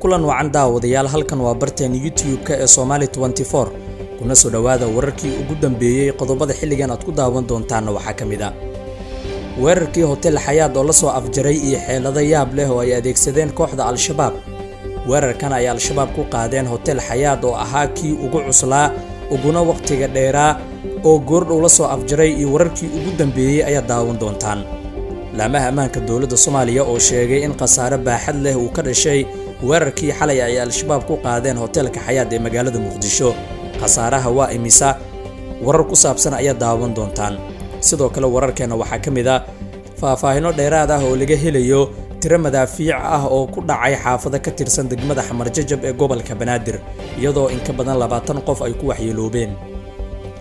kulan wacan daawadayaal halkan waa barteen youtube-ka ee somali nfor kuna soo dhowaada wararkii ugu dambeeyey qodobada xilligan aad ku daawan doontaanna waxaa ka mid ah weerarkii hotel xayaad oo la soo afjaray iyo xeelada yaab leh oo ay adeegsadeen kooxda al-shabaab weerarkan ay al-shabaab ku qaadeen hotel xayaad oo ahaa kii ugu cuslaa uguna wakhtiga dheeraa oo goordhow la soo afjaray iyo wararkii ugu dambeeyey ayaad daawan doontaan laamaha ammaanka dowladda soomaaliya oo sheegay in khasaare baaxad leh uu ka dhashay weerarkii xalay ay al-shabaab ku qaadeen hoteelka xayaad ee magaalada muqdisho khasaaraha waa imisa warar ku saabsan ayaa daawan doontaan sidoo kale wararkeenna waxaa ka mid ah faahfaahinno dheeraad ah oo laga helayo tiro madaafiic ah oo ku dhacay xaafado ka tirsan degmada xamarjajab ee gobolka banaadir iyadoo in ka badan labaatan qof ay ku waxyeeloobeen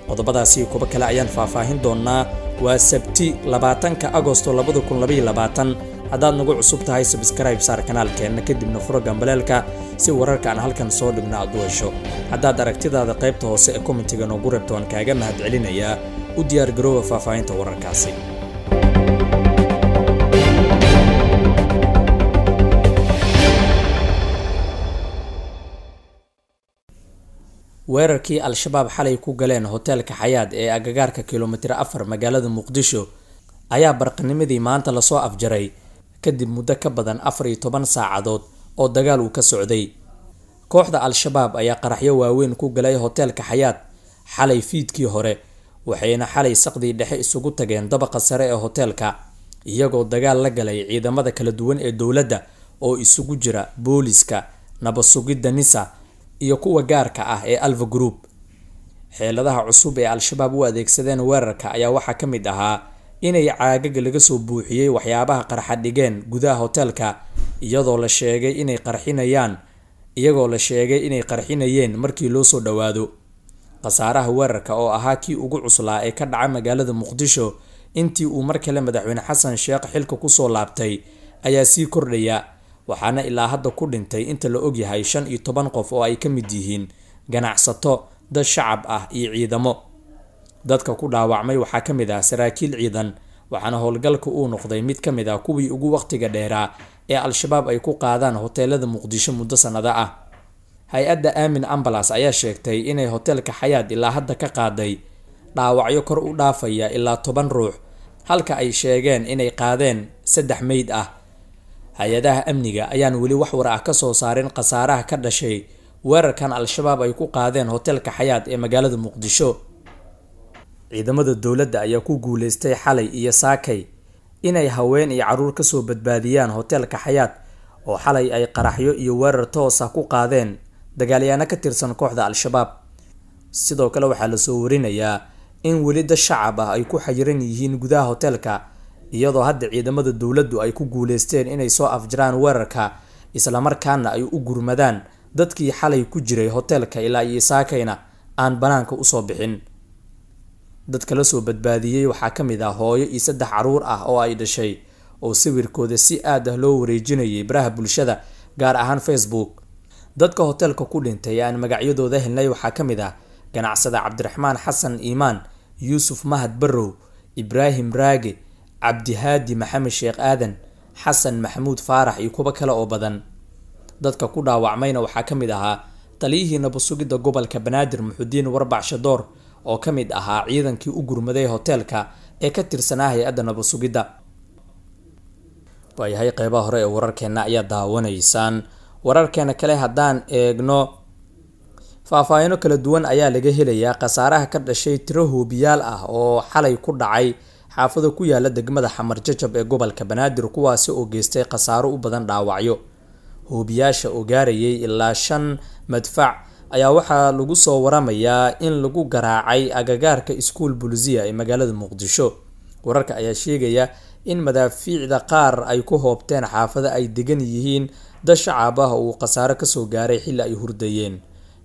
qodobadaasi kuba kale ayaan faahfaahin doonnaa waa sabti labaatanka agosto labada kun labayoabaatan haddaad nagu cusub tahay sabskribe saar kanaalkeenna kadibna furo gambaleelka si wararka aan halkan soo dhigna aad u hesho haddaad aragtidaada qaybta hoose ee komitiga noogu reebto waan kaaga mahad celinayaa u diyaargaroowa faahfaahinta wararkaasi weerarkii al-shabaab xalay ku galeen hoteelka xayaad ee agagaarka kilomitir afar magaalada muqdisho ayaa barqanimadii maanta lasoo afjaray kadib muddo ka badan afar iyo toban saacadood oo dagaal uu ka socday kooxda al-shabaab ayaa qaraxyo waaweyn ku galay hoteelka xayaad xalay fiidkii hore waxayna xalay saqdii dhexe isugu tageen dabaqa sare ee hoteelka iyagoo dagaal la galay ciidamada kala duwan ee dowladda oo isugu jira booliska nabasugidda nisa iyo kuwa gaarka ah ee Alpha Group xeeladaha cusub ee al-shabaab u adeegsadeen weerarka ayaa waxaa ka mid ahaa inay caagaga laga soo buuxiyey waxyaabaha qarxa dhigeen gudaha hotelka iyadoo la sheegay inay qarxinayaan iyagoo la sheegay inay qarxinayeen markii loo soo dhowaado khasaaraha weerarka oo ahaa kii ugu cuslaa ee ka dhaca magaalada muqdisho intii uu mar kale madaxweyne xasan sheekh xilka kusoo laabtay ayaa sii kordhaya waxaana ilaa hadda ku dhintay inta la ogyahay shan iyo toban qof oo ay ka mid yihiin ganacsato dad shacab ah iyo ciidamo dadka ku dhaawacmay waxaa ka mid ah saraakiil ciidan waxaana howlgalka uu noqday mid ka mid ah kuwii ugu waqtiga dheeraa ee al-shabaab ay ku qaadaan hoteelada muqdisho muddo sannada ah hay-adda aamin ambalas ayaa sheegtay inay hoteelka xayaad ilaa hadda ka qaaday dhaawacyo kor u dhaafaya ilaa toban ruux halka ay sheegeen inay qaadeen saddex meyd ah hay-adaha amniga ayaan weli wax war ah kasoo saarin khasaaraha ka dhashay weerarkan al-shabaab ay ku qaadeen hotelka xayaad ee magaalada muqdisho ciidamada dowladda ayaa ku guuleystay xalay iyo saakay inay haween iyo caruur kasoo badbaadiyaan hotelka xayaad oo xalay ay qaraxyo iyo weerar toos ah ku qaadeen dagaalyaana ka tirsan kooxda al-shabaab sidoo kale waxaa lasoo warinayaa in weli dad shacab ah ay ku xayiran yihiin gudaha hotelka iyadoo hadda ciidamada dowladdu ay ku guuleysteen inay soo afjaraan weerarka islamarkaana ay u gurmadaan dadkii xalay ku jiray hoteelka ilaa iyo saakayna aan banaanka usoo bixin dadka lasoo badbaadiyey waxaa ka mid ah hooyo iyo saddex caruur ah oo ay dhashay oo sawirkooda si aad ah loo wareejinayay baraha bulshada gaar ahaan facebook dadka hoteelka ku dhintay ee aan magacyadooda helnay waxaa ka mid ah ganacsada cabdiraxmaan xasan iimaan yuusuf mahad barrow ibraahim raage cabdihaadi maxamed sheekh aadan xasan maxamuud faarax iyo kuwo kale oo badan dadka ku dhaawacmayna waxaa ka mid ahaa taliyihii nabasugidda gobolka banaadir muxudiin warbac shadoor oo ka mid ahaa ciidankii u gurmaday hoteelka ee ka tirsanaa hay-adda nabasugidda waayahay qeybaha hore ee wararkeenna ayaa daawanaysaan wararkeena kale haddaan eegno faahfaahino kala duwan ayaa laga helayaa khasaaraha ka dhashay tiro hoobiyaal ah oo xalay ku dhacay xaafado ku yaala degmada xamar jajab ee gobolka banaadir kuwaasi oo geystay khasaaro u badan dhaawacyo hoobiyaasha oo gaarayay ilaa shan madfac ayaa waxaa lagu soo waramayaa in lagu garaacay agagaarka iskuul bulisiya ee magaalada muqdisho wararka ayaa sheegaya in madaafiicda qaar ay ku hoobteen xaafado ay degan yihiin dad shacaab ah uu khasaaro kasoo gaaray xilli ay hurdayeen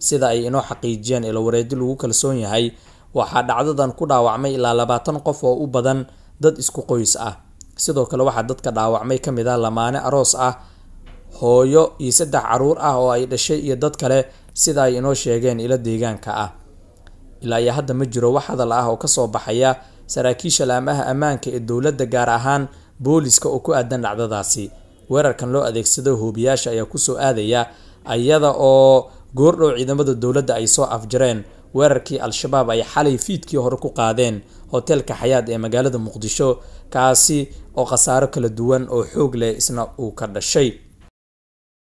sida ay inoo xaqiijiyeen ilo wareedi lagu kalsoon yahay waxaa dhacdadan ku dhaawacmay ilaa labaatan qof oo u badan dad isku qoys ah sidoo kale waxaa dadka dhaawacmay ka mid ah lamaane aroos ah hooyo iyo saddex caruur ah oo ay dhashay iyo dad kale sida ay inoo sheegeen ilo deegaanka ah ilaa iyo hadda ma jiro wax hadal ah oo kasoo baxaya saraakiisha laamaha ammaanka ee dowladda gaar ahaan booliska oo ku aadan dhacdadaasi weerarkan loo adeegsado hoobiyaasha ayaa kusoo aadaya ayada oo goordhow ciidamada dowladda ay soo afjareen weerarkii al-shabaab ay xalay fiidkii hore ku qaadeen hotelka xayaad ee magaalada muqdisho kaasi oo khasaaro kala duwan oo xoog leh isna uu ka dhashay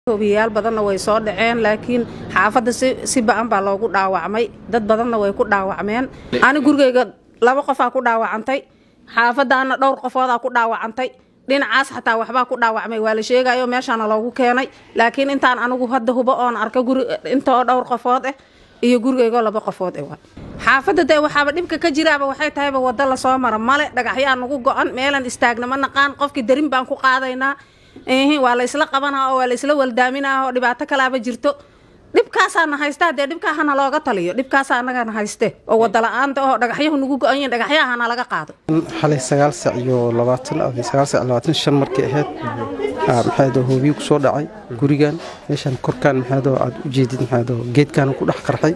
obiyayaal badanna way soo dhaceen laakiin xaafadda si ba-an baa loogu dhaawacmay dad badanna way ku dhaawacmeen ani gurigeyga laba qofaa ku dhaawacantay xaafaddaana dhowr qofoodaa ku dhaawacantay dhinacaas xataa waxbaa ku dhaawacmay waa la sheegayo meeshaana loogu keenay laakiin intaan anigu hadda hubo oon arka guri intaoo dhowr qofood ah iyo gurigaygoo laba qofood xaafadda dee waxaaba dhibka ka jiraaba waxay tahayba waddo lasoo mara male dhagaxyaa nagu go-an meelan istaagna ma naqaan qofkii darin baan ku qaadaynaa waa laysla ysla qabanaa oo waa la ysla waldaaminaa oo dhibaato kalaaba jirto dhibkaasaana haystaa dee dhibkaa hana looga taliyo dhibkaasa annagana hayste oo wadala-aanta oo dhagaxyahu nagu go-anyiin dhagaxyaha hana laga qaado xalay sagaal sac iyo labaatan ah, sagaal sac labaatan shan markay ahayd hoobiyi kusoo dhacay gurigan meeshaan korkaan maxaado aad u jeedid maxaado geedkaan ku dhex qarxay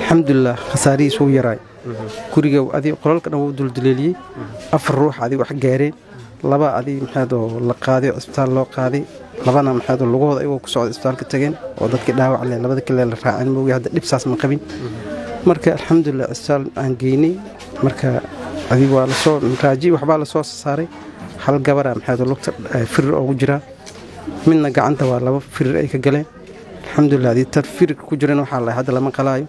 alxamdulilah khasaarihiis wuu yaraay guriga adig qolalka dhan wuu dulduleeliyey afar ruux adi wax gaareen laba adig maxaado la qaaday cisbitaal loo qaaday labana maxaado lugahooda ayagoo ku socda isbitaalka tageen oo dadkii dhaawac leh labada kale la raacan moogi hadda dhibsaas ma qabin marka alxamdulilah cisbitaal aan geynay marka adig waa lasoo raaji waxbaa lasoo saaray hal gabara maxaad lugta eh, firir oogu jiraa midna gacanta waa laba firir ay ka galeen alxamdulilah adii tad firirka ku jiran waxaa lahay hadda lama qalaayo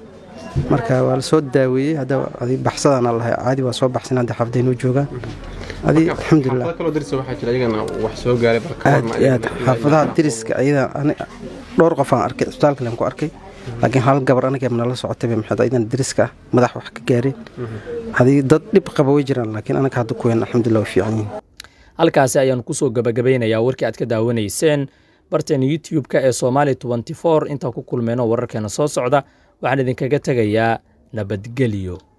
marka waa la daaweeyey hadda adii baxsadana lahay caadi waa soo baxsan hadda xafday noo joogaan adii alxamdulilah xaafadaha diriska ayada dhowr qof aan arkay cisbitaalkalan ku arkay laakiin hal gabar anaga nala socotayba maxayd aydan diriska ah madax wax ka gaareen mhm. adii dad dhib qaba way jiraan laakiin anaga hadda kuween alxamdulilah way fiican yihiin halkaasi ayaan kusoo gabagabaynayaa warkii aad ka daawanayseen barteen youtube-ka ee somaali intaan ku kulmeenoo wararkeena soo socda waxaan idinkaga tegayaa nabadgelyo